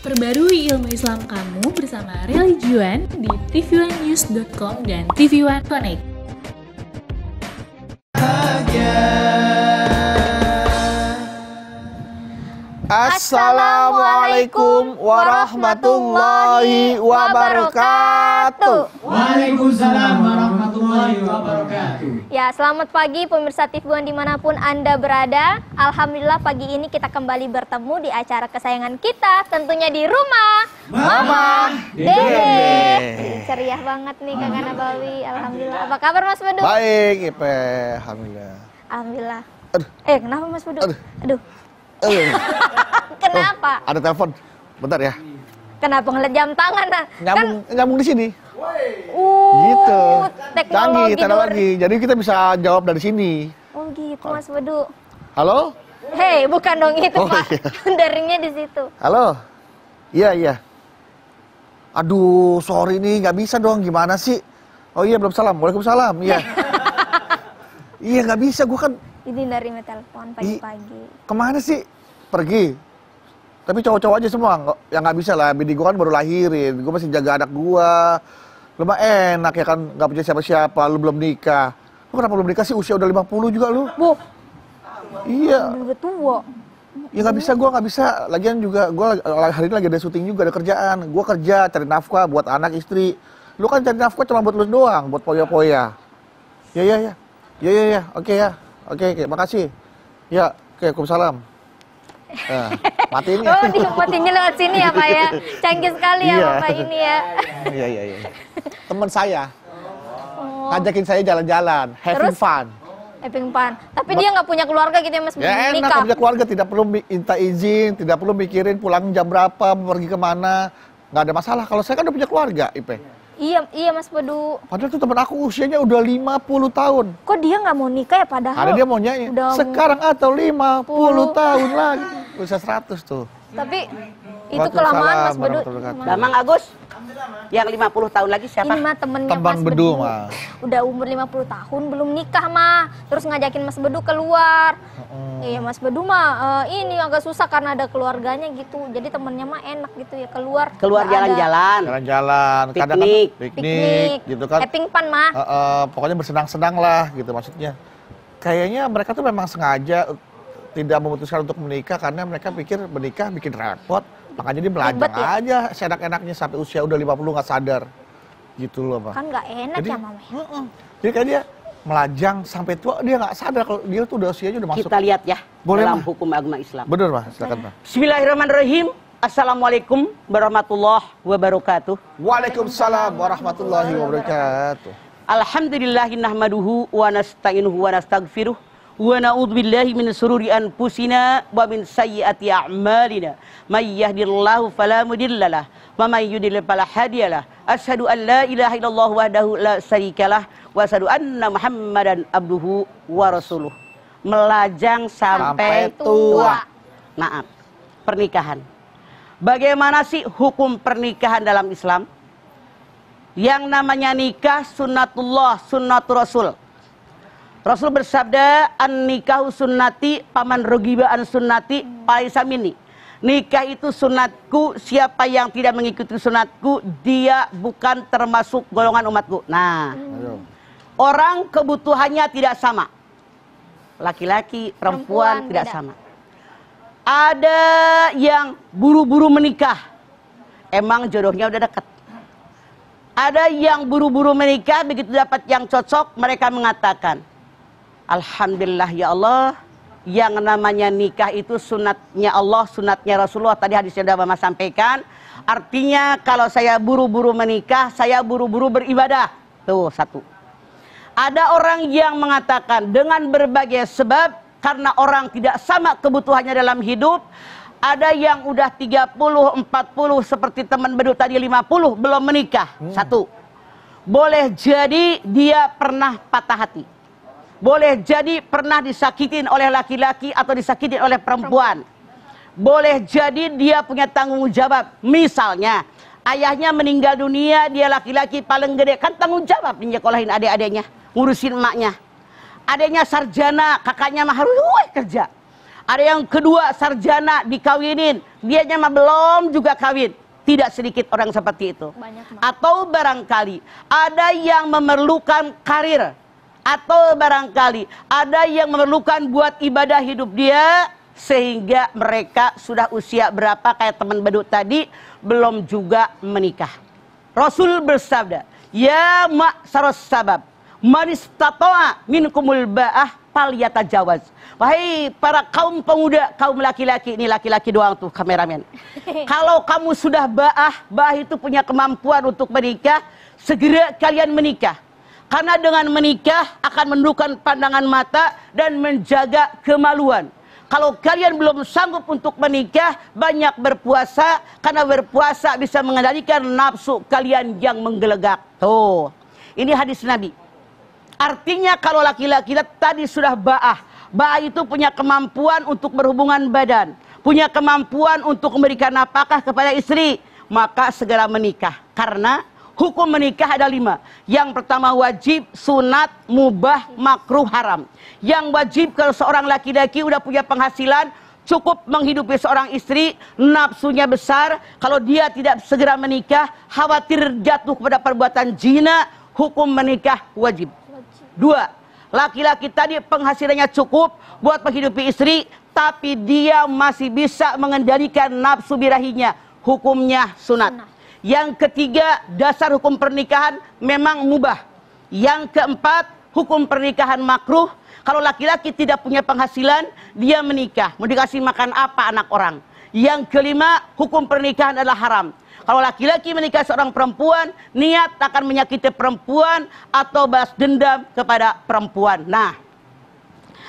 Perbarui ilmu Islam kamu bersama Religion di tvnews.com dan tv Connect. Assalamualaikum warahmatullahi wabarakatuh. Waalaikumsalam warahmatullahi wabarakatuh. Ya, selamat pagi pemirsa tv one dimanapun Anda berada. Alhamdulillah pagi ini kita kembali bertemu di acara kesayangan kita, tentunya di rumah. Mama, Dede. Ceria banget nih Kak Nabawi. Alhamdulillah. Apa kabar Mas Bedu? Baik, Ipe. Alhamdulillah. Alhamdulillah. Aduh. Eh, kenapa Mas Bedu? Aduh. Aduh. Eh. Kenapa? Oh, ada telepon. Bentar ya. Kenapa ngeliat jam tangan? Nah? Nyambung, kan... nyambung di sini. Uh, gitu. Teknologi Canggih, teknologi. Jadi kita bisa jawab dari sini. Oh gitu, Mas Bedu. Halo? Hei, bukan dong itu, oh, Pak. Iya. Daringnya di situ. Halo? Iya, iya. Aduh, sorry nih, nggak bisa dong. Gimana sih? Oh iya, belum salam. Waalaikumsalam. Iya. iya, nggak bisa. Gue kan ini dari telepon pagi-pagi. Kemana sih? Pergi. Tapi cowok-cowok aja semua yang nggak bisa lah. Bini gue kan baru lahirin, gue masih jaga anak gue. Lu mah enak ya kan nggak punya siapa-siapa, lu belum nikah. Lu kenapa belum nikah sih usia udah 50 juga lu? Bu. Iya. Udah tua. Ya nggak bisa, gue nggak bisa. Lagian juga gue hari ini lagi ada syuting juga, ada kerjaan. Gue kerja, cari nafkah buat anak istri. Lu kan cari nafkah cuma buat lu doang, buat poya-poya. Ya ya ya. Ya ya ya. Oke okay, ya. Oke, okay, makasih. Ya, oke, salam. Nah, matiin ini. Ya. Oh, iya, ini lewat sini ya, Pak ya. Canggih sekali ya, iya. Bapak ini ya. Iya, iya, iya. Teman saya. Oh. Ngajakin saya jalan-jalan, having Terus? fun. Having fun. Tapi dia nggak punya keluarga gitu ya, Mas? Ya enak, punya keluarga. Tidak perlu minta izin, tidak perlu mikirin pulang jam berapa, pergi kemana. Nggak ada masalah. Kalau saya kan udah punya keluarga, Ipe. Iya, iya Mas Pedu. Padahal tuh teman aku usianya udah 50 tahun. Kok dia nggak mau nikah ya padahal? Ada dia mau nyai. Sekarang atau 50 puluh. tahun lagi. Usia 100 tuh. Tapi itu kelamaan Mas Bedu. Bang Agus. Yang 50 tahun lagi siapa? Ini mah temennya Tembang Mas Bedu. Bedu. Udah umur 50 tahun belum nikah mah. Terus ngajakin Mas Bedu keluar. uh Iya Mas Bedu mah uh, ini agak susah karena ada keluarganya gitu. Jadi temennya mah enak gitu ya keluar. Keluar jalan-jalan. Jalan-jalan. Piknik. Kadang piknik. piknik. Gitu kan. happy pan mah. Uh, uh, pokoknya bersenang-senang lah gitu maksudnya. Kayaknya mereka tuh memang sengaja eh, tidak memutuskan untuk menikah karena mereka pikir menikah bikin repot Makanya dia melajang ya? aja seenak-enaknya sampai usia udah 50 nggak sadar. Gitu loh, Pak. Kan nggak enak Jadi, ya, Mama. uh -uh. Jadi kayak dia melajang sampai tua dia nggak sadar kalau dia tuh udah usianya udah masuk. Kita lihat ya Boleh, dalam ma. hukum agama Islam. Bener, Pak. Silakan, Pak. Bismillahirrahmanirrahim. Assalamualaikum warahmatullahi wabarakatuh. Waalaikumsalam warahmatullahi wabarakatuh. Alhamdulillahi nahmaduhu wa nasta'inuhu wa nasta'gfiruhu wa na'udzu billahi min sururi anfusina wa min sayyiati a'malina may yahdihillahu fala mudhillalah wa may yudlil fala hadiyalah asyhadu an la ilaha illallah wahdahu la syarikalah wa asyhadu anna muhammadan abduhu wa rasuluh melajang sampai, sampai tua. tua maaf pernikahan bagaimana sih hukum pernikahan dalam Islam yang namanya nikah sunnatullah sunnat rasul Rasul bersabda, "An nikahu sunnati, paman rugiba an sunnati, paisa mini." Nikah itu sunatku, siapa yang tidak mengikuti sunatku, dia bukan termasuk golongan umatku. Nah, hmm. orang kebutuhannya tidak sama. Laki-laki, perempuan, perempuan tidak, tidak sama. Ada yang buru-buru menikah, emang jodohnya udah dekat. Ada yang buru-buru menikah, begitu dapat yang cocok, mereka mengatakan, Alhamdulillah ya Allah, yang namanya nikah itu sunatnya Allah, sunatnya Rasulullah. Tadi Hadisnya sudah Mama sampaikan. Artinya kalau saya buru-buru menikah, saya buru-buru beribadah. Tuh satu. Ada orang yang mengatakan dengan berbagai sebab karena orang tidak sama kebutuhannya dalam hidup. Ada yang udah 30, 40 seperti teman bedu tadi 50 belum menikah. Hmm. Satu. Boleh jadi dia pernah patah hati boleh jadi pernah disakitin oleh laki-laki atau disakitin oleh perempuan. Boleh jadi dia punya tanggung jawab. Misalnya, ayahnya meninggal dunia, dia laki-laki paling gede. Kan tanggung jawab menyekolahin adik-adiknya, ngurusin emaknya. Adiknya sarjana, kakaknya mah harus kerja. Ada yang kedua sarjana dikawinin, dianya mah belum juga kawin. Tidak sedikit orang seperti itu. Banyak, Atau barangkali ada yang memerlukan karir, atau barangkali ada yang memerlukan buat ibadah hidup dia sehingga mereka sudah usia berapa kayak teman beduk tadi belum juga menikah. Rasul bersabda, "Ya mak ma'saras sabab, manis tatoa minkumul ba'ah paliyata jawaz." Wahai para kaum pemuda, kaum laki-laki, ini laki-laki doang tuh kameramen. Kalau kamu sudah ba'ah, ba'ah itu punya kemampuan untuk menikah, segera kalian menikah karena dengan menikah akan menundukkan pandangan mata dan menjaga kemaluan. Kalau kalian belum sanggup untuk menikah, banyak berpuasa karena berpuasa bisa mengendalikan nafsu kalian yang menggelegak. Tuh. Ini hadis Nabi. Artinya kalau laki-laki tadi sudah ba'ah. Ba'ah itu punya kemampuan untuk berhubungan badan. Punya kemampuan untuk memberikan napakah kepada istri. Maka segera menikah. Karena Hukum menikah ada lima. Yang pertama wajib, sunat, mubah, makruh, haram. Yang wajib kalau seorang laki-laki udah punya penghasilan, cukup menghidupi seorang istri, nafsunya besar, kalau dia tidak segera menikah, khawatir jatuh kepada perbuatan jina, hukum menikah wajib. Dua, laki-laki tadi penghasilannya cukup buat menghidupi istri, tapi dia masih bisa mengendalikan nafsu birahinya, hukumnya sunat. sunat. Yang ketiga, dasar hukum pernikahan memang mubah. Yang keempat, hukum pernikahan makruh. Kalau laki-laki tidak punya penghasilan, dia menikah. Mau dikasih makan apa anak orang. Yang kelima, hukum pernikahan adalah haram. Kalau laki-laki menikah seorang perempuan, niat akan menyakiti perempuan atau balas dendam kepada perempuan. Nah,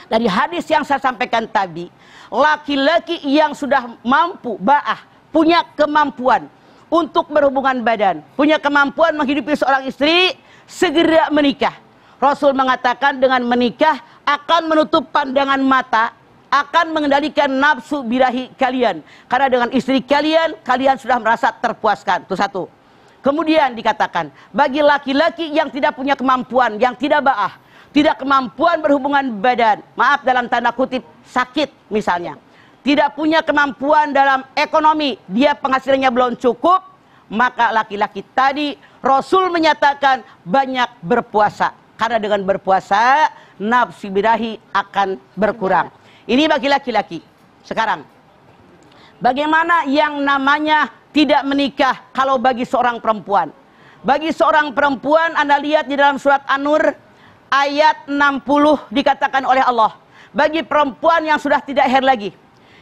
dari hadis yang saya sampaikan tadi, laki-laki yang sudah mampu, ba'ah, punya kemampuan, untuk berhubungan badan, punya kemampuan menghidupi seorang istri, segera menikah. Rasul mengatakan dengan menikah akan menutup pandangan mata, akan mengendalikan nafsu birahi kalian. Karena dengan istri kalian, kalian sudah merasa terpuaskan. Itu satu. Kemudian dikatakan, bagi laki-laki yang tidak punya kemampuan, yang tidak ba'ah, tidak kemampuan berhubungan badan, maaf dalam tanda kutip, sakit misalnya tidak punya kemampuan dalam ekonomi, dia penghasilannya belum cukup, maka laki-laki tadi Rasul menyatakan banyak berpuasa. Karena dengan berpuasa, nafsu birahi akan berkurang. Ini bagi laki-laki. Sekarang, bagaimana yang namanya tidak menikah kalau bagi seorang perempuan? Bagi seorang perempuan, Anda lihat di dalam surat An-Nur, ayat 60 dikatakan oleh Allah. Bagi perempuan yang sudah tidak her lagi,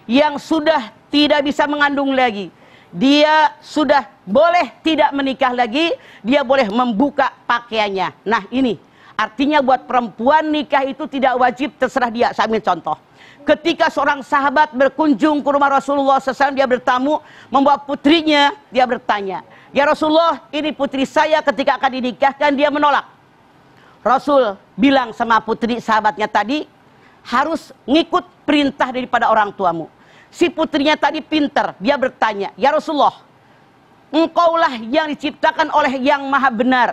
yang sudah tidak bisa mengandung lagi. Dia sudah boleh tidak menikah lagi, dia boleh membuka pakaiannya. Nah ini, artinya buat perempuan nikah itu tidak wajib, terserah dia. Saya ambil contoh. Ketika seorang sahabat berkunjung ke rumah Rasulullah SAW, dia bertamu, membawa putrinya, dia bertanya. Ya Rasulullah, ini putri saya ketika akan dinikahkan, dia menolak. Rasul bilang sama putri sahabatnya tadi, harus ngikut perintah daripada orang tuamu. Si putrinya tadi pinter, dia bertanya, "Ya Rasulullah, engkaulah yang diciptakan oleh Yang Maha Benar.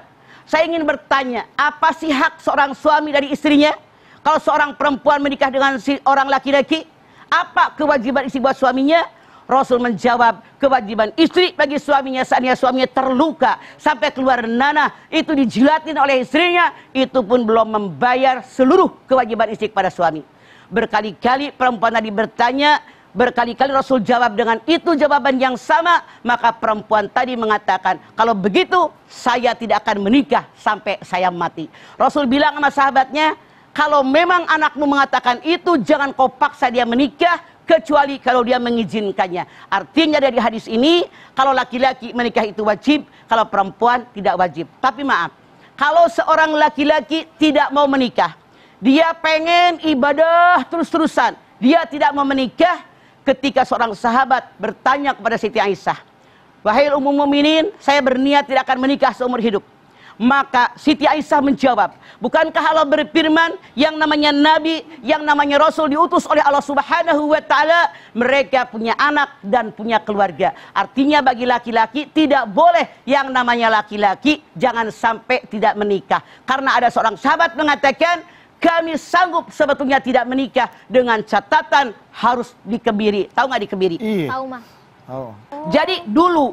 Saya ingin bertanya, apa sih hak seorang suami dari istrinya? Kalau seorang perempuan menikah dengan si orang laki-laki, apa kewajiban istri buat suaminya?" Rasul menjawab kewajiban istri bagi suaminya saatnya suaminya terluka sampai keluar nanah itu dijilatin oleh istrinya itu pun belum membayar seluruh kewajiban istri kepada suami. Berkali-kali perempuan tadi bertanya Berkali-kali Rasul jawab dengan itu jawaban yang sama. Maka perempuan tadi mengatakan, kalau begitu saya tidak akan menikah sampai saya mati. Rasul bilang sama sahabatnya, kalau memang anakmu mengatakan itu, jangan kau paksa dia menikah, kecuali kalau dia mengizinkannya. Artinya dari hadis ini, kalau laki-laki menikah itu wajib, kalau perempuan tidak wajib. Tapi maaf, kalau seorang laki-laki tidak mau menikah, dia pengen ibadah terus-terusan, dia tidak mau menikah, ketika seorang sahabat bertanya kepada Siti Aisyah, "Wahai umum muminin, saya berniat tidak akan menikah seumur hidup." Maka Siti Aisyah menjawab, "Bukankah Allah berfirman yang namanya nabi, yang namanya rasul diutus oleh Allah Subhanahu wa taala, mereka punya anak dan punya keluarga. Artinya bagi laki-laki tidak boleh yang namanya laki-laki jangan sampai tidak menikah. Karena ada seorang sahabat mengatakan, kami sanggup sebetulnya tidak menikah dengan catatan harus dikebiri. Tahu nggak dikebiri? Iya. Tahu mah. Oh. Jadi dulu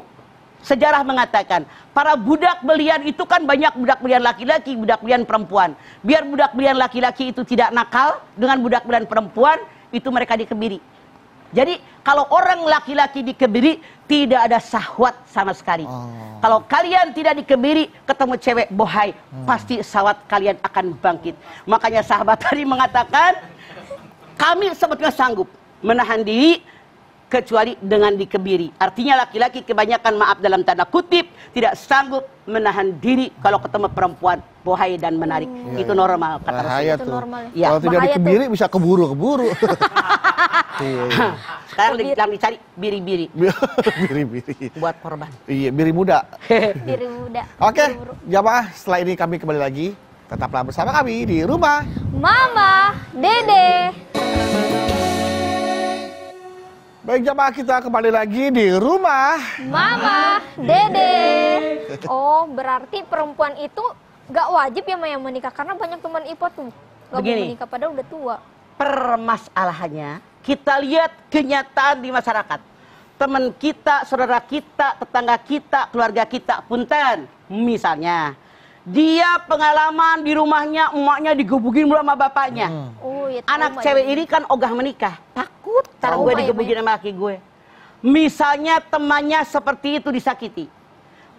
sejarah mengatakan para budak belian itu kan banyak budak belian laki-laki, budak belian perempuan. Biar budak belian laki-laki itu tidak nakal dengan budak belian perempuan itu mereka dikebiri. Jadi kalau orang laki-laki dikebiri tidak ada sahwat sama sekali. Oh. Kalau kalian tidak dikebiri ketemu cewek bohai hmm. pasti sahwat kalian akan bangkit. Makanya sahabat tadi mengatakan kami sebetulnya sanggup menahan diri kecuali dengan dikebiri. Artinya laki-laki kebanyakan maaf dalam tanda kutip tidak sanggup menahan diri kalau ketemu perempuan bohai dan menarik. Hmm. Itu normal kata Bahaya itu normal. Ya. Kalau tidak Bahaya dikebiri bisa keburu-keburu. Iya, iya. Sekarang Sekarang sedang dicari biri-biri. biri-biri. Buat korban. Iya, biri muda. biri muda. Oke, okay. jamaah setelah ini kami kembali lagi. Tetaplah bersama kami di rumah. Mama, Dede. Baik jemaah kita kembali lagi di rumah Mama Dede. Oh berarti perempuan itu gak wajib ya yang menikah karena banyak teman ipo tuh gak Begini, mau menikah padahal udah tua. Permasalahannya kita lihat kenyataan di masyarakat. Teman kita, saudara kita, tetangga kita, keluarga kita, punten. Misalnya dia pengalaman di rumahnya emaknya digebukin sama bapaknya. Hmm. Oh, ya, Anak cewek ya. ini kan ogah menikah. Takut kalau gue digebukin sama laki gue. Misalnya temannya seperti itu disakiti.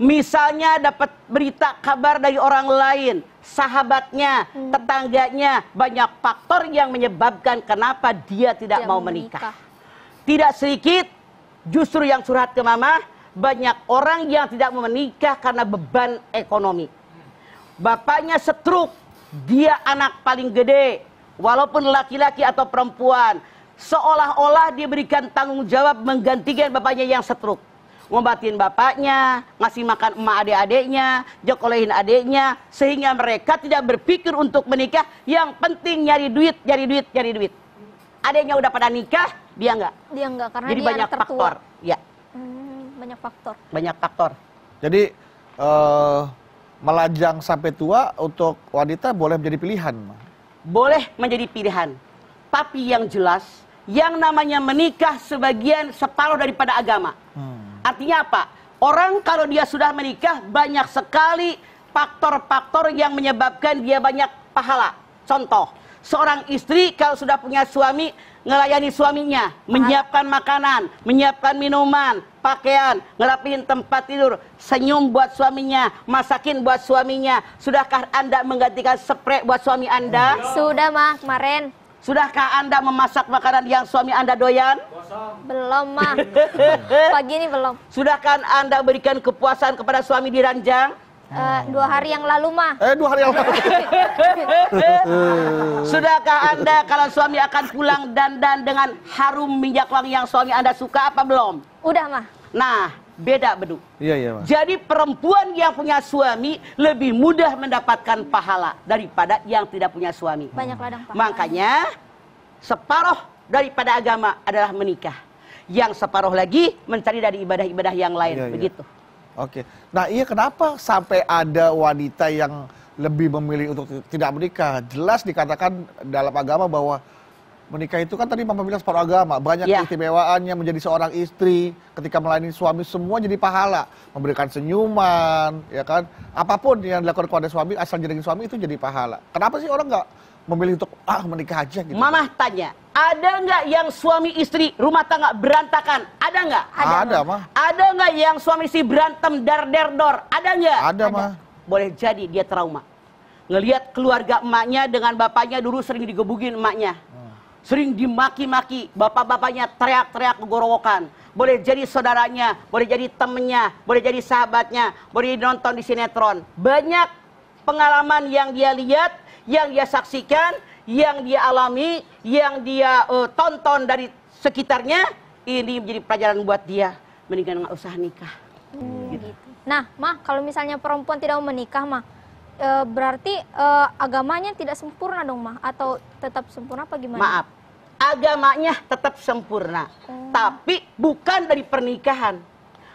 Misalnya dapat berita kabar dari orang lain, sahabatnya, hmm. tetangganya, banyak faktor yang menyebabkan kenapa dia tidak dia mau menikah. menikah. Tidak sedikit justru yang surat ke mama, banyak orang yang tidak mau menikah karena beban ekonomi bapaknya setruk, dia anak paling gede, walaupun laki-laki atau perempuan, seolah-olah diberikan tanggung jawab menggantikan bapaknya yang setruk. Ngobatin bapaknya, ngasih makan emak adik-adiknya, jokolehin adiknya, sehingga mereka tidak berpikir untuk menikah, yang penting nyari duit, nyari duit, nyari duit. Adiknya udah pada nikah, dia enggak. Dia enggak, karena Jadi dia banyak anak faktor. Ya. Hmm, banyak faktor. Banyak faktor. Jadi, uh, melajang sampai tua untuk wanita boleh menjadi pilihan? Boleh menjadi pilihan. Tapi yang jelas, yang namanya menikah sebagian separuh daripada agama. Hmm. Artinya apa? Orang kalau dia sudah menikah banyak sekali faktor-faktor yang menyebabkan dia banyak pahala. Contoh, seorang istri kalau sudah punya suami ngelayani suaminya, menyiapkan makanan, menyiapkan minuman, pakaian, ngelapin tempat tidur, senyum buat suaminya, masakin buat suaminya. Sudahkah Anda menggantikan spray buat suami Anda? Sudah, mah, kemarin. Sudahkah Anda memasak makanan yang suami Anda doyan? Belum, mah. Pagi ini belum. Sudahkah Anda berikan kepuasan kepada suami di ranjang? dua hari yang lalu mah. Eh dua hari yang lalu. Eh, Sudahkah anda kalau suami akan pulang dan dan dengan harum minyak wangi yang suami anda suka apa belum? Udah mah. Nah beda beduk. Iya iya. Mah. Jadi perempuan yang punya suami lebih mudah mendapatkan pahala daripada yang tidak punya suami. Banyak ladang pahala. Makanya separoh daripada agama adalah menikah. Yang separoh lagi mencari dari ibadah-ibadah yang lain. Iya, iya. Begitu. Oke. Nah, iya kenapa sampai ada wanita yang lebih memilih untuk tidak menikah? Jelas dikatakan dalam agama bahwa menikah itu kan tadi Mama bilang separuh agama, banyak yeah. keistimewaannya menjadi seorang istri, ketika melayani suami semua jadi pahala, memberikan senyuman, ya kan? Apapun yang dilakukan kepada suami asal jadi suami itu jadi pahala. Kenapa sih orang nggak memilih untuk ah menikah aja gitu. Mama tanya, ada nggak yang suami istri rumah tangga berantakan ada nggak? Ada, ada mah. Ada nggak yang suami istri berantem dar der dor? Ada nggak? Ada, ada. mah. Boleh jadi dia trauma. Ngelihat keluarga emaknya dengan bapaknya dulu sering digebugin emaknya. Hmm. Sering dimaki-maki, bapak-bapaknya teriak-teriak gorowokan. Boleh jadi saudaranya, boleh jadi temennya, boleh jadi sahabatnya, boleh nonton di sinetron. Banyak pengalaman yang dia lihat, yang dia saksikan, yang dia alami, yang dia uh, tonton dari sekitarnya ini menjadi pelajaran buat dia mendingan nggak usah nikah. Hmm, gitu. Nah, mah kalau misalnya perempuan tidak mau menikah, mah e, berarti e, agamanya tidak sempurna dong, mah atau tetap sempurna apa gimana? Maaf, agamanya tetap sempurna, hmm. tapi bukan dari pernikahan.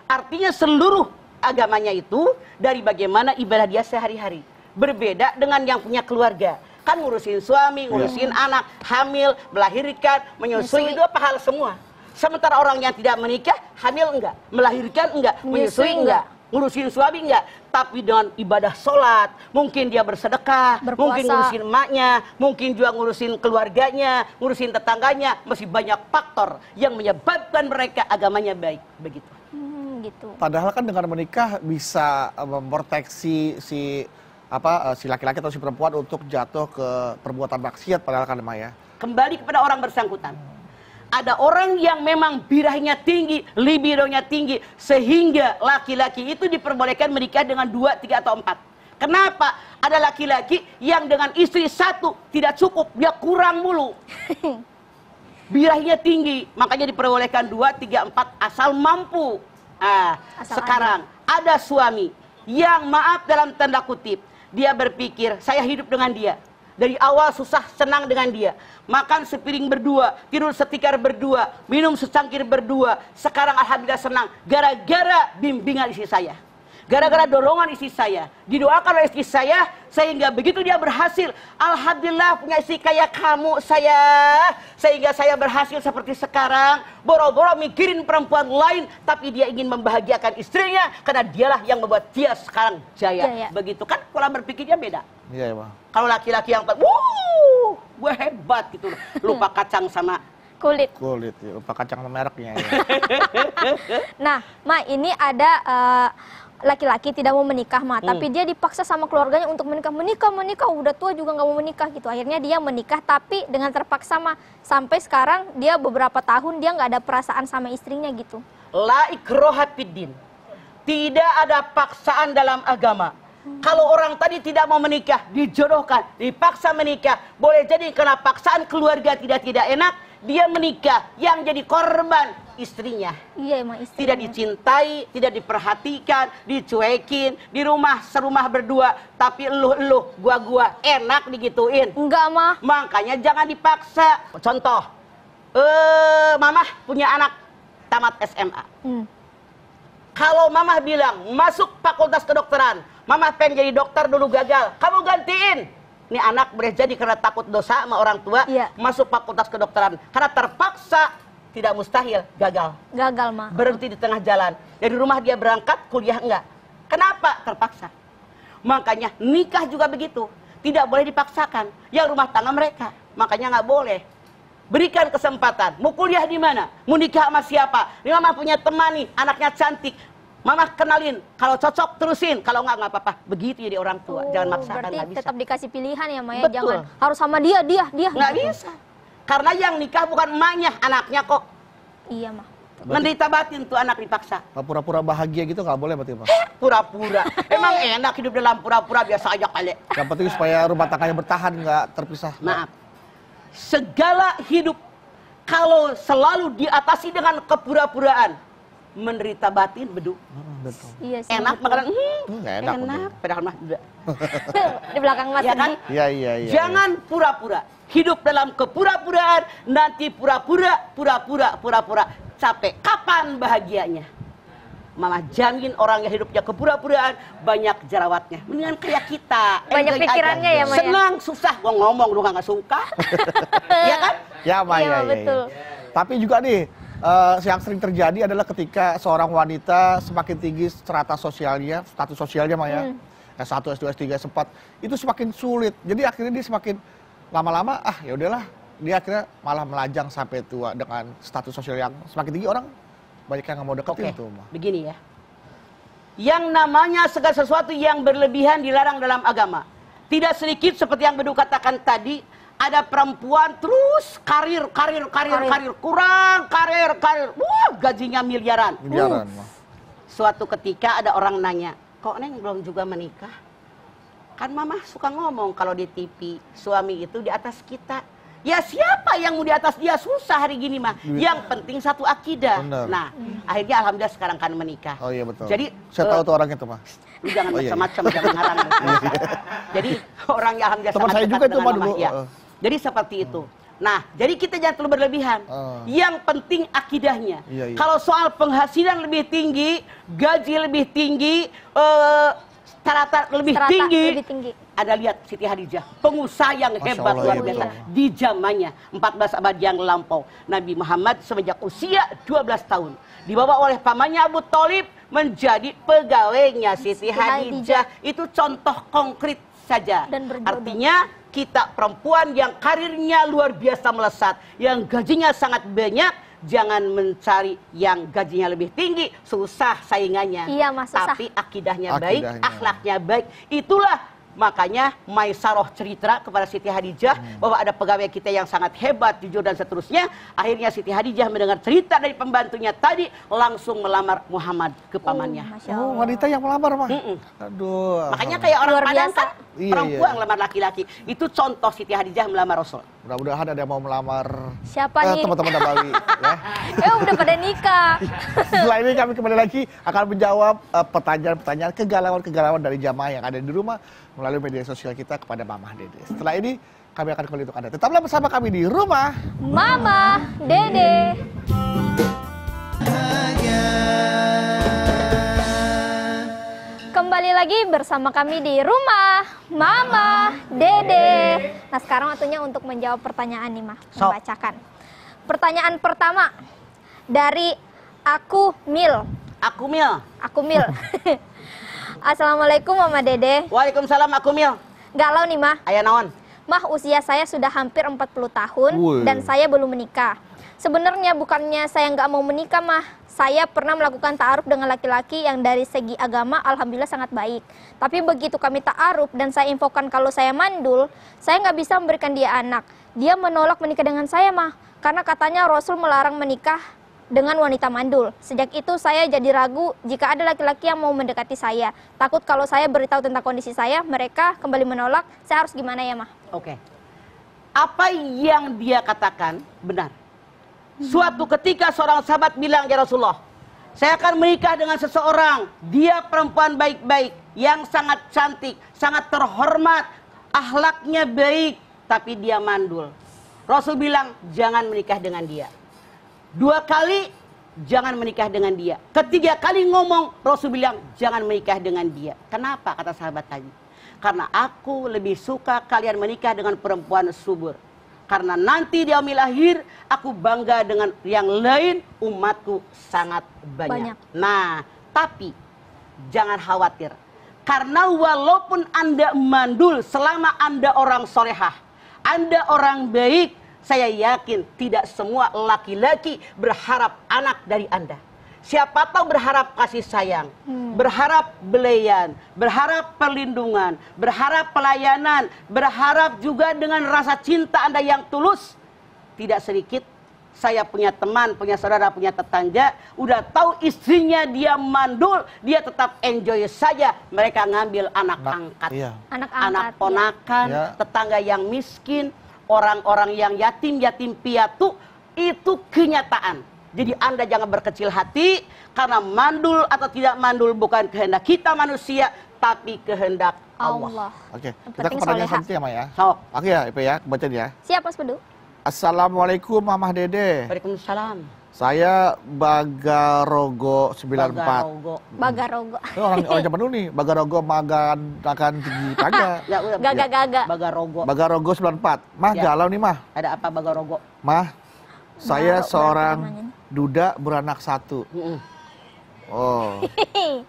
Artinya seluruh agamanya itu dari bagaimana ibadah dia sehari-hari. Berbeda dengan yang punya keluarga kan ngurusin suami, iya. ngurusin hmm. anak, hamil, melahirkan, menyusui, menyusui. itu apa hal semua. Sementara orang yang tidak menikah, hamil enggak, melahirkan enggak, menyusui enggak ngurusin suami enggak, tapi dengan ibadah sholat, mungkin dia bersedekah, Berpuasa. mungkin ngurusin emaknya, mungkin juga ngurusin keluarganya, ngurusin tetangganya, masih banyak faktor yang menyebabkan mereka agamanya baik, begitu. Hmm, gitu. Padahal kan dengan menikah bisa eh, memproteksi si apa eh, si laki-laki atau si perempuan untuk jatuh ke perbuatan maksiat padahal kan Maya. Kembali kepada orang bersangkutan ada orang yang memang birahinya tinggi, libidonya tinggi, sehingga laki-laki itu diperbolehkan menikah dengan dua, tiga, atau empat. Kenapa ada laki-laki yang dengan istri satu tidak cukup, dia kurang mulu. Birahinya tinggi, makanya diperbolehkan dua, tiga, empat, asal mampu. Ah, asal sekarang ada. ada suami yang maaf dalam tanda kutip, dia berpikir saya hidup dengan dia. Dari awal susah senang dengan dia makan sepiring berdua, tidur setikar berdua, minum secangkir berdua. Sekarang alhamdulillah senang gara-gara bimbingan isi saya. Gara-gara dorongan isi saya, didoakan oleh istri saya sehingga begitu dia berhasil, alhamdulillah punya istri kayak kamu saya sehingga saya berhasil seperti sekarang. Boro-boro mikirin perempuan lain tapi dia ingin membahagiakan istrinya karena dialah yang membuat dia sekarang jaya. jaya. Iya. Begitu kan pola berpikirnya beda. Iya, Kalau laki-laki yang wuh, gue hebat gitu lupa hmm. kacang sama kulit kulit ya, lupa kacang sama mereknya ya. nah ma ini ada uh, laki-laki tidak mau menikah tapi hmm. tapi dia dipaksa sama keluarganya untuk menikah, menikah, menikah, udah tua juga nggak mau menikah gitu. Akhirnya dia menikah, tapi dengan terpaksa ma sampai sekarang dia beberapa tahun dia nggak ada perasaan sama istrinya gitu. La ikroha Tidak ada paksaan dalam agama. Kalau orang tadi tidak mau menikah, dijodohkan, dipaksa menikah. Boleh jadi karena paksaan keluarga tidak tidak enak, dia menikah. Yang jadi korban istrinya. Iya emang istrinya. Tidak dicintai, tidak diperhatikan, dicuekin, di rumah serumah berdua, tapi eluh-eluh, gua-gua enak digituin. Enggak mah. Makanya jangan dipaksa. Contoh, eh mamah punya anak tamat SMA. Hmm. Kalau mamah bilang masuk fakultas kedokteran, Mama pengen jadi dokter dulu gagal. Kamu gantiin. Ini anak boleh jadi karena takut dosa sama orang tua iya. masuk fakultas kedokteran karena terpaksa tidak mustahil gagal. Gagal ma. Berhenti di tengah jalan. Dari rumah dia berangkat, kuliah enggak. Kenapa? Terpaksa. Makanya nikah juga begitu. Tidak boleh dipaksakan. Yang rumah tangga mereka. Makanya nggak boleh. Berikan kesempatan. Mau kuliah di mana? Mau nikah sama siapa? Ini mama punya teman nih, anaknya cantik. Mama kenalin, kalau cocok terusin, kalau enggak enggak apa-apa. Begitu jadi orang tua, oh, jangan maksakan enggak bisa. tetap dikasih pilihan ya Maya, Betul. jangan harus sama dia, dia, dia. Nggak bisa, karena yang nikah bukan emaknya, anaknya kok. Iya ma. Menderita batin tuh anak dipaksa. Pura-pura bahagia gitu nggak boleh berarti pak? Pura-pura. Emang enak hidup dalam pura-pura biasa aja kali. Yang penting supaya rumah tangganya bertahan enggak terpisah. Maaf. Segala hidup kalau selalu diatasi dengan kepura-puraan, menderita batin beduk, ah, Betul. Iya sih. Enak makanan. Hmm, enak. Enak. Padahal mah di belakang mas ya kan? Iya, iya iya iya. Jangan pura-pura. Hidup dalam kepura-puraan, nanti pura-pura, pura-pura, pura-pura capek. Kapan bahagianya? Malah jamin orang yang hidupnya kepura-puraan banyak jerawatnya. Mendingan kayak kita. Banyak pikirannya aja. ya Maya. Senang, susah. Gua ngomong lu gak suka. Iya kan? Ya Maya. Iya, ya, ya, ya. betul. Ya. Tapi juga nih uh, yang sering terjadi adalah ketika seorang wanita semakin tinggi strata sosialnya, status sosialnya Maya, hmm. S1, S2, S3, S4, itu semakin sulit. Jadi akhirnya dia semakin lama-lama ah ya udahlah, dia akhirnya malah melajang sampai tua dengan status sosial yang semakin tinggi orang banyak yang nggak mau deketin okay. tuh. Begini ya. Yang namanya segala sesuatu yang berlebihan dilarang dalam agama. Tidak sedikit seperti yang Bedu katakan tadi, ada perempuan terus karir karir karir karir, karir. kurang karir karir wah gajinya miliaran miliaran uh. suatu ketika ada orang nanya kok neng belum juga menikah kan mama suka ngomong kalau di TV suami itu di atas kita ya siapa yang mau di atas dia susah hari gini mah yang penting satu akidah Benar. nah akhirnya alhamdulillah sekarang kan menikah oh iya betul jadi saya tahu eh, tuh orang itu mah jangan macam-macam oh, iya. iya. jangan ngarang iya, iya. jadi orang yang alhamdulillah teman saya juga itu mah dulu ya. Jadi seperti itu. Hmm. Nah, jadi kita jangan terlalu berlebihan. Uh. Yang penting akidahnya. Iya, iya. Kalau soal penghasilan lebih tinggi, gaji lebih tinggi, uh, eh, Tarata lebih strata tinggi. Lebih tinggi. Ada lihat Siti Hadijah, pengusaha yang Masya hebat Allah, luar iya, biasa iya. di zamannya 14 abad yang lampau. Nabi Muhammad semenjak usia 12 tahun dibawa oleh pamannya Abu Talib menjadi pegawainya Siti Hadijah. Itu contoh konkret saja. Dan Artinya kita perempuan yang karirnya luar biasa melesat, yang gajinya sangat banyak, jangan mencari yang gajinya lebih tinggi, susah saingannya. Iya, Mas, susah. Tapi akidahnya, akidahnya baik, akhlaknya baik. Itulah Makanya Maisaroh cerita kepada Siti Hadijah hmm. bahwa ada pegawai kita yang sangat hebat, jujur dan seterusnya. Akhirnya Siti Hadijah mendengar cerita dari pembantunya tadi langsung melamar Muhammad ke pamannya. Oh, oh wanita yang melamar, Pak. Mm -mm. Aduh. Makanya kayak orang Padang kan Iya, iya, perempuan iya. melamar laki-laki. Itu contoh Siti Hadijah melamar Rasul. Mudah-mudahan ada yang mau melamar siapa eh, nih? Teman-teman Nabawi ya. Eh udah pada nikah. Setelah ini kami kembali lagi akan menjawab eh, pertanyaan-pertanyaan kegalauan-kegalauan dari jamaah yang ada di rumah melalui media sosial kita kepada Mama Dede. Setelah ini kami akan kembali untuk Anda. Tetaplah bersama kami di rumah Mama Dede. Hanya kembali lagi bersama kami di rumah Mama Dede. Nah sekarang waktunya untuk menjawab pertanyaan nih mah, so. membacakan. Pertanyaan pertama dari aku Mil. Aku Mil. Aku Mil. Assalamualaikum Mama Dede. Waalaikumsalam aku Mil. Galau nih mah. Ayah naon. Mah usia saya sudah hampir 40 tahun Uwe. dan saya belum menikah. Sebenarnya bukannya saya nggak mau menikah mah, saya pernah melakukan ta'aruf dengan laki-laki yang dari segi agama alhamdulillah sangat baik. Tapi begitu kami ta'aruf dan saya infokan kalau saya mandul, saya nggak bisa memberikan dia anak. Dia menolak menikah dengan saya mah, karena katanya Rasul melarang menikah dengan wanita mandul. Sejak itu saya jadi ragu jika ada laki-laki yang mau mendekati saya. Takut kalau saya beritahu tentang kondisi saya, mereka kembali menolak, saya harus gimana ya mah? Oke. Okay. Apa yang dia katakan benar? Suatu ketika seorang sahabat bilang, Ya Rasulullah, saya akan menikah dengan seseorang. Dia perempuan baik-baik, yang sangat cantik, sangat terhormat, ahlaknya baik, tapi dia mandul. Rasul bilang, jangan menikah dengan dia. Dua kali, jangan menikah dengan dia. Ketiga kali ngomong, Rasul bilang, jangan menikah dengan dia. Kenapa? Kata sahabat tadi. Karena aku lebih suka kalian menikah dengan perempuan subur karena nanti di yaumil aku bangga dengan yang lain umatku sangat banyak. banyak. Nah, tapi jangan khawatir. Karena walaupun Anda mandul selama Anda orang solehah, Anda orang baik, saya yakin tidak semua laki-laki berharap anak dari Anda. Siapa tahu berharap kasih sayang, hmm. berharap belayan, berharap perlindungan, berharap pelayanan, berharap juga dengan rasa cinta Anda yang tulus. Tidak sedikit saya punya teman, punya saudara, punya tetangga, udah tahu istrinya dia mandul, dia tetap enjoy saja. Mereka ngambil anak, anak angkat, iya. anak, anak angkat, iya. ponakan, iya. tetangga yang miskin, orang-orang yang yatim, yatim piatu, itu kenyataan jadi Anda jangan berkecil hati karena mandul atau tidak mandul bukan kehendak kita manusia tapi kehendak Allah. Allah. Oke, okay. kita pertanyaan selanjutnya ya, Maya. Sok. Oke ya, Ipe ya, kebacain ya. Siap, Mas Bedu. Assalamualaikum, Mamah Dede. Waalaikumsalam. Saya Bagarogo 94. Bagarogo. Bagarogo. orang orang zaman dulu nih, Bagarogo magan akan tinggi tanya. ya udah. Gaga ya. Bagarogo. Bagarogo 94. Mah ya. galau nih, Mah. Ada apa Bagarogo? Mah, saya Bagarogo. seorang Duda beranak satu. Oh.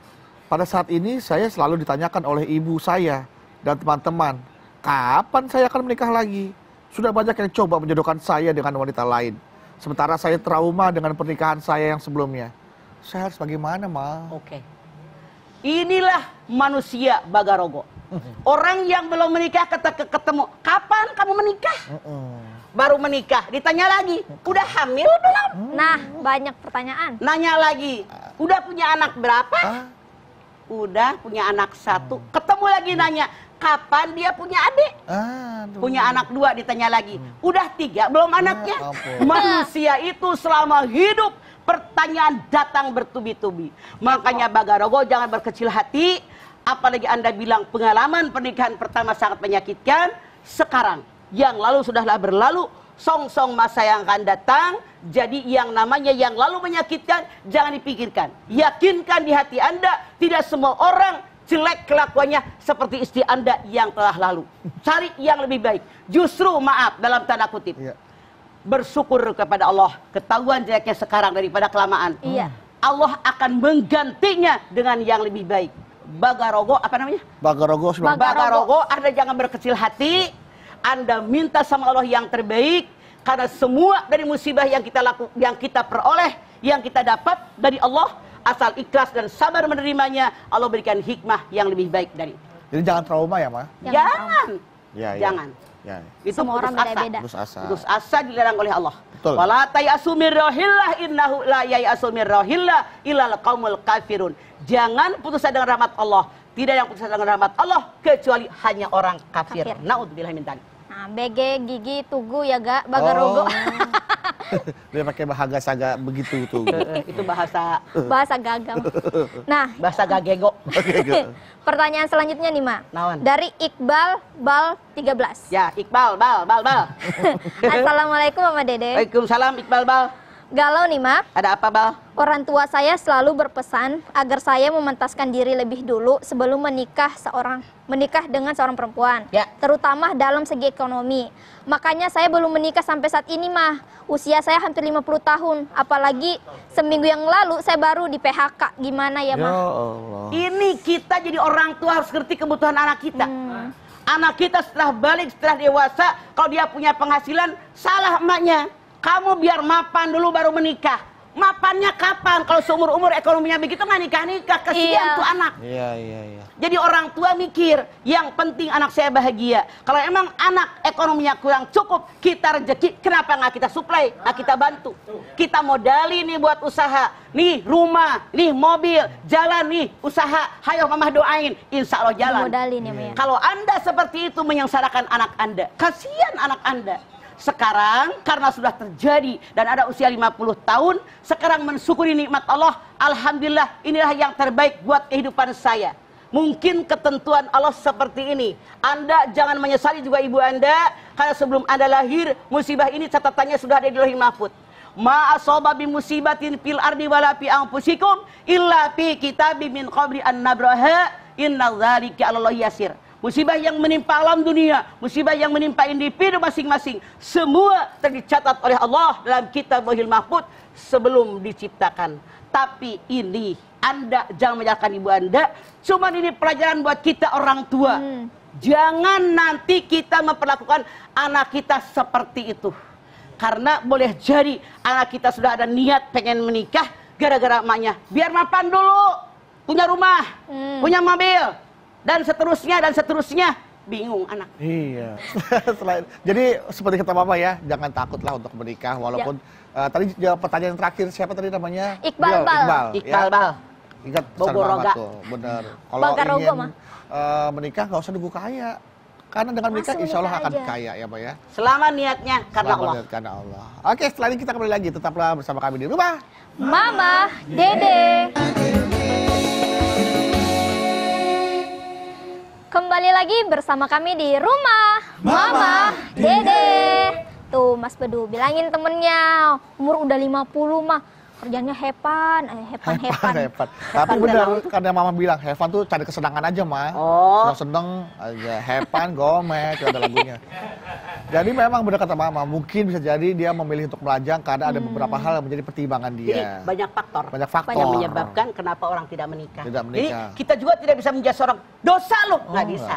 Pada saat ini saya selalu ditanyakan oleh ibu saya dan teman-teman, kapan saya akan menikah lagi? Sudah banyak yang coba menjodohkan saya dengan wanita lain. Sementara saya trauma dengan pernikahan saya yang sebelumnya. Saya harus bagaimana, Ma? Oke. Okay. Inilah manusia Bagarogo. Orang yang belum menikah ketemu, kapan kamu menikah? Uh -uh baru menikah. Ditanya lagi, udah hamil belum? Nah, banyak pertanyaan. Nanya lagi, udah punya anak berapa? Hah? Udah punya anak satu. Ketemu lagi nanya, kapan dia punya adik? Ah, Punya anak dua ditanya lagi. Hmm. Udah tiga, belum anaknya? Ya, Manusia itu selama hidup pertanyaan datang bertubi-tubi. Makanya Bagarogo jangan berkecil hati. Apalagi Anda bilang pengalaman pernikahan pertama sangat menyakitkan. Sekarang yang lalu sudahlah berlalu, song-song masa yang akan datang. Jadi yang namanya yang lalu menyakitkan, jangan dipikirkan. Yakinkan di hati Anda, tidak semua orang jelek kelakuannya seperti istri Anda yang telah lalu. Cari yang lebih baik. Justru maaf dalam tanda kutip. Iya. Bersyukur kepada Allah, ketahuan jeleknya sekarang daripada kelamaan. Iya. Allah akan menggantinya dengan yang lebih baik. Bagarogo apa namanya? Bagarogo. Bagarogo, Bagarogo Anda jangan berkecil hati anda minta sama Allah yang terbaik karena semua dari musibah yang kita laku, yang kita peroleh, yang kita dapat dari Allah asal ikhlas dan sabar menerimanya, Allah berikan hikmah yang lebih baik dari. Jadi jangan trauma ya, Ma. Jangan. Jangan. Ya, ya. jangan. Ya, ya. Itu Semua orang beda-beda. Putus asa. Putus asa dilarang oleh Allah. Betul. Wala tayasu min rahillah innahu la yayasu min rahillah illal qaumul kafirun. Jangan putus asa dengan rahmat Allah. Tidak yang putus asa dengan rahmat Allah kecuali hanya orang kafir. kafir. Nauzubillah min dzalik. Nah, BG gigi tugu ya ga bagarogo. Oh. Dia pakai bahasa saga begitu tuh. Eh, eh, eh, itu bahasa bahasa gagam. Nah, bahasa gagego. Pertanyaan selanjutnya nih, Ma. Nawan. Dari Iqbal Bal 13. Ya, Iqbal Bal Bal Bal. Assalamualaikum Mama Dede. Waalaikumsalam Iqbal Bal. Galau nih, Mak. Ada apa, Bal? Orang tua saya selalu berpesan agar saya memantaskan diri lebih dulu sebelum menikah seorang menikah dengan seorang perempuan. Ya. Terutama dalam segi ekonomi. Makanya saya belum menikah sampai saat ini, Mah. Usia saya hampir 50 tahun, apalagi seminggu yang lalu saya baru di PHK. Gimana ya, mak? Ya Allah. Ini kita jadi orang tua harus ngerti kebutuhan anak kita. Hmm. Anak kita setelah balik, setelah dewasa, kalau dia punya penghasilan, salah emaknya kamu biar mapan dulu baru menikah. Mapannya kapan? Kalau seumur umur ekonominya begitu nggak nikah nikah kesian iya. tuh anak. Iya iya iya. Jadi orang tua mikir yang penting anak saya bahagia. Kalau emang anak ekonominya kurang cukup, kita rezeki kenapa nggak kita supply, nggak kita bantu? Kita modali nih buat usaha, nih rumah, nih mobil, jalan nih usaha. Hayo mamah doain, insya Allah jalan. Modali nih, Kalau anda seperti itu menyengsarakan anak anda, kasihan anak anda. Sekarang karena sudah terjadi dan ada usia 50 tahun, sekarang mensyukuri nikmat Allah, alhamdulillah inilah yang terbaik buat kehidupan saya. Mungkin ketentuan Allah seperti ini. Anda jangan menyesali juga ibu Anda karena sebelum Anda lahir musibah ini catatannya sudah ada di Lauhul Mahfud. Ma bi musibatin fil ardi wala fi anfusikum illa fi kitabim min qabli an nabraha inna dzalika Allah yasir musibah yang menimpa alam dunia, musibah yang menimpa individu masing-masing, semua tercatat oleh Allah dalam kitab Wahil Mahfud sebelum diciptakan. Tapi ini Anda jangan menyalahkan ibu Anda, Cuma ini pelajaran buat kita orang tua. Hmm. Jangan nanti kita memperlakukan anak kita seperti itu. Karena boleh jadi anak kita sudah ada niat pengen menikah gara-gara emaknya. Biar mapan dulu, punya rumah, hmm. punya mobil, dan seterusnya dan seterusnya bingung anak. Iya. Selain jadi seperti kata Mama ya, jangan takutlah untuk menikah walaupun ya. uh, tadi jawab pertanyaan terakhir siapa tadi namanya? Iqbal Bal. Iqbal, ya. Iqbal ya. Bal. Ingat Bogoroga. benar. Kalau ingin uh, menikah nggak usah nunggu kaya. Karena dengan menikah insya Allah akan aja. kaya ya Pak ya. Selama niatnya karena Selama Allah. Niat karena Allah. Oke setelah ini kita kembali lagi. Tetaplah bersama kami di rumah. Mama, Dede. Dede. Kembali lagi bersama kami di rumah Mama, Dede. Dede. Tuh Mas Bedu bilangin temennya umur udah 50 mah kerjanya eh, hepan, hepan, hepan. hepan. Tapi benar karena mama bilang hepan tuh cari kesenangan aja mah. Oh. seneng aja hepan, gomek, ada lagunya. Jadi memang benar kata mama, mungkin bisa jadi dia memilih untuk melajang karena ada beberapa hmm. hal yang menjadi pertimbangan dia. Jadi banyak faktor. Banyak faktor. Yang menyebabkan kenapa orang tidak menikah. Tidak menikah. Jadi kita juga tidak bisa menjadi seorang dosa loh oh, nggak bisa.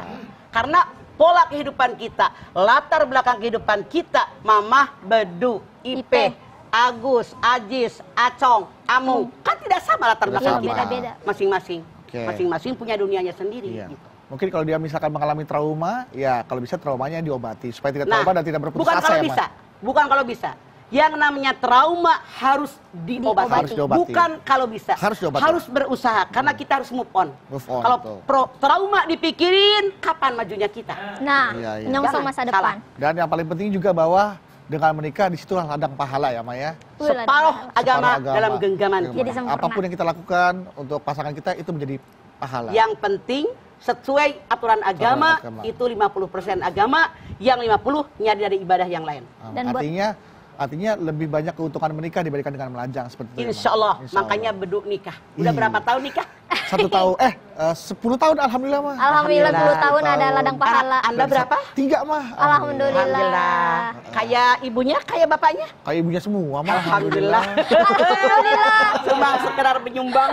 Karena pola kehidupan kita, latar belakang kehidupan kita, mama bedu, IP. IP Agus, Ajis, Acong, Amung. Hmm. Kan tidak sama latar belakang kita. Beda-beda. Masing-masing. Okay. Masing-masing punya dunianya sendiri. Iya. Gitu. Mungkin kalau dia misalkan mengalami trauma, ya kalau bisa traumanya diobati. Supaya tidak nah, trauma nah, dan tidak berputus bukan asa kalau ya, bisa. Bukan kalau bisa. Yang namanya trauma harus diobati. Harus diobati. Bukan kalau bisa. Harus diobati. Harus berusaha. Karena hmm. kita harus move on. Move on. Kalau pro, trauma dipikirin, kapan majunya kita? Nah, iya, iya. nyongsong masa depan. Salah. Dan yang paling penting juga bahwa dengan menikah disitulah ladang pahala ya Maya. Separuh agama, agama dalam genggaman. Jadi Apapun yang kita lakukan untuk pasangan kita itu menjadi pahala. Yang penting sesuai aturan agama, agama. itu 50% agama, yang 50 nya dari ibadah yang lain. Dan artinya artinya lebih banyak keuntungan menikah dibandingkan dengan melajang seperti itu. Ya, Insya Allah, ya, Insya Allah. makanya beduk nikah. Udah Ih. berapa tahun nikah? Satu tahun, eh, eh sepuluh tahun alhamdulillah mah. Alhamdulillah sepuluh tahun, ada ladang pahala. Anda berapa? Tiga mah. Alhamdulillah. alhamdulillah. Kayak ibunya, kayak bapaknya? Kayak ibunya semua mah. Alhamdulillah. Alhamdulillah. Cuma sekedar penyumbang.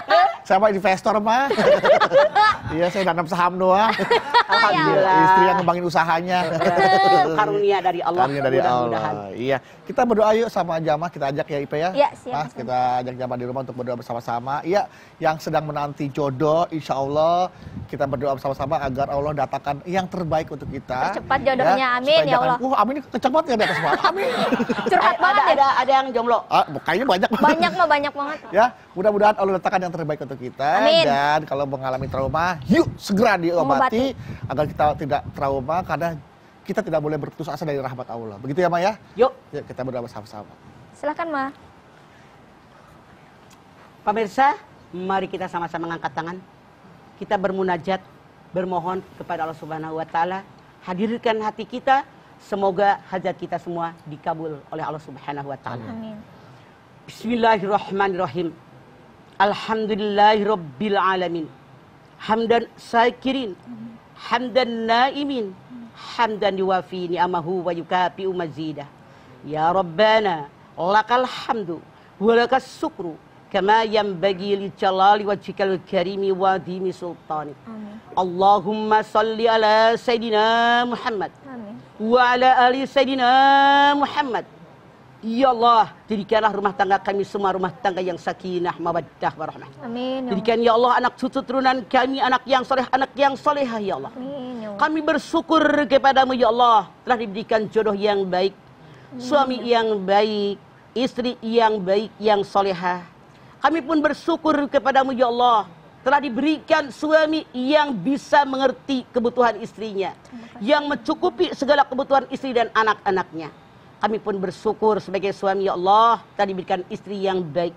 sama investor mah. iya saya tanam saham doang. Ya alhamdulillah. Istri yang ngembangin usahanya. Karunia dari Allah. Karunia dari Allah. Iya. Kita berdoa yuk sama jamaah kita ajak ya Ipe ya. Iya, siap. Mas, kita ajak jamaah di rumah untuk berdoa bersama-sama. Iya, yang sedang sedang menanti jodoh, insya Allah kita berdoa bersama-sama agar Allah datangkan yang terbaik untuk kita. Cepat ya, jodohnya, ya, amin ya Allah. Wah, uh, amin kecepat banget ya di atas malam. Amin. Cepat banget ada, ya. ada, ada yang jomblo. Ah, kayaknya banyak banget. Banyak mah, banyak banget. Ya, mudah-mudahan Allah datangkan yang terbaik untuk kita. Amin. Dan kalau mengalami trauma, yuk segera diobati agar kita tidak trauma karena kita tidak boleh berputus asa dari rahmat Allah. Begitu ya, Ma ya? Yuk. Yuk kita berdoa bersama-sama. Silakan, Ma. Pemirsa, Mari kita sama-sama mengangkat tangan. Kita bermunajat, bermohon kepada Allah Subhanahu wa taala, hadirkan hati kita, semoga hajat kita semua dikabul oleh Allah Subhanahu wa taala. Amin. Bismillahirrahmanirrahim. Alhamdulillahirabbil alamin. Hamdan syakirin. hamdan naimin, hamdan yuwafi ni'amahu wa yukafi mazidah. Ya Rabbana, lakal hamdu wa lakas syukru كما ينبغي لجلال وجهك الكريم Dini سلطانك اللهم صل على سيدنا محمد Amin. وعلى Ali سيدنا محمد Ya Allah, jadikanlah rumah tangga kami semua rumah tangga yang sakinah, mawaddah, warahmah. Amin. Jadikan ya, ya Allah anak cucu turunan kami, anak yang soleh, anak yang solehah ya Allah. Amin. Ya kami bersyukur kepadamu ya Allah, telah diberikan jodoh yang baik, Amin. suami ya yang baik, istri yang baik, yang solehah kami pun bersyukur kepadamu ya Allah telah diberikan suami yang bisa mengerti kebutuhan istrinya, yang mencukupi segala kebutuhan istri dan anak-anaknya. Kami pun bersyukur sebagai suami ya Allah telah diberikan istri yang baik,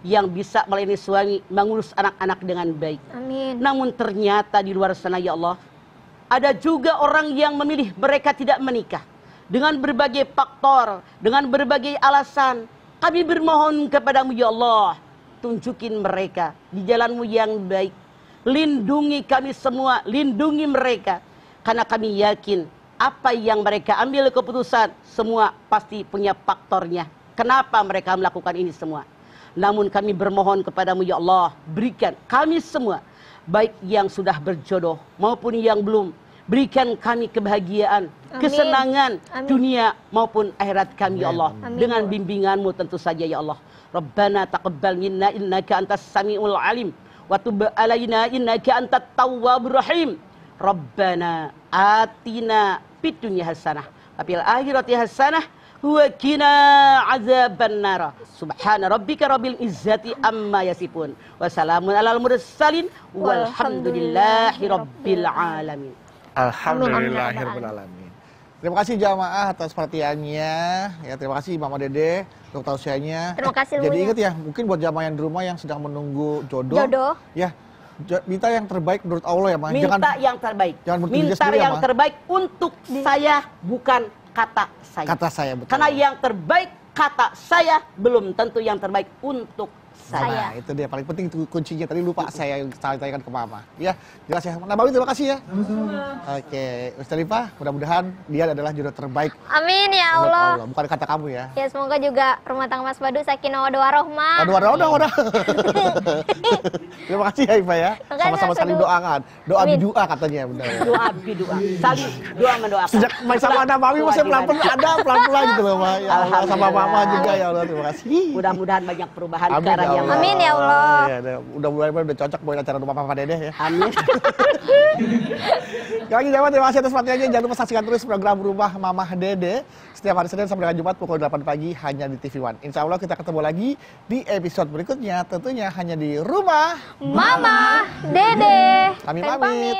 yang bisa melayani suami, mengurus anak-anak dengan baik. Amin. Namun ternyata di luar sana ya Allah, ada juga orang yang memilih mereka tidak menikah dengan berbagai faktor, dengan berbagai alasan. Kami bermohon kepadamu ya Allah, tunjukin mereka di jalanmu yang baik. Lindungi kami semua, lindungi mereka. Karena kami yakin apa yang mereka ambil keputusan semua pasti punya faktornya. Kenapa mereka melakukan ini semua? Namun kami bermohon kepadamu ya Allah, berikan kami semua baik yang sudah berjodoh maupun yang belum Berikan kami kebahagiaan, Amin. kesenangan Amin. dunia maupun akhirat kami ya Allah. Amin. Dengan bimbinganmu tentu saja ya Allah. Rabbana taqabbal minna innaka antas samiul alim wa tub alaina innaka antat tawwabur rahim. Rabbana atina fid dunya hasanah wa fil akhirati hasanah wa qina azaban Subhana rabbika rabbil izzati amma yasifun. Wassalamun alal mursalin walhamdulillahi rabbil alamin. Alhamdulillahirabbil alamin. Terima kasih jamaah atas perhatiannya. Ya, terima kasih Mama Dede untuk tausiahnya. Terima kasih. Eh, jadi ingat ya, mungkin buat jamaah yang di rumah yang sedang menunggu jodoh. Jodoh. Ya, minta yang terbaik menurut Allah ya, Ma. Minta jangan, yang terbaik. Jangan minta sendiri, ya, yang ya, Ma. terbaik untuk saya bukan kata saya. Kata saya betul. Karena yang terbaik kata saya belum tentu yang terbaik untuk Nah, saya. Nah, itu dia paling penting kuncinya tadi lupa saya yang tanyakan ke mama. Ya, jelas ya. Nah, Bawi terima kasih ya. Oke, Ustaz Lipa, mudah-mudahan dia adalah juru terbaik. Amin ya Allah. Allah. Bukan kata kamu ya. Ya, semoga juga rumah tangga Mas Badu sakinah wadah warohmah. Wadah warohmah, wadah. terima kasih ya, Ipa ya. Sama-sama saling doakan. Doa bidua katanya benar. Doa bidua. Saling doa mendoakan. Sejak main sama ada Mami masih pelan-pelan ada pelan-pelan gitu loh, Ma. Ya Allah, sama Mama juga ya Allah. Terima kasih. Mudah-mudahan banyak perubahan Amin, karena ya Allah. Amin ya Allah. Ya, udah, udah mulai udah cocok buat acara rumah Papa Dede ya. Amin. Kali dapat terima kasih atas perhatiannya. Jangan lupa saksikan terus program Rumah Mama Dede setiap hari Senin sampai dengan Jumat pukul 8 pagi hanya di TV One. Insya Allah kita ketemu lagi di episode berikutnya tentunya hanya di Rumah Mama Dede. Kami pamit.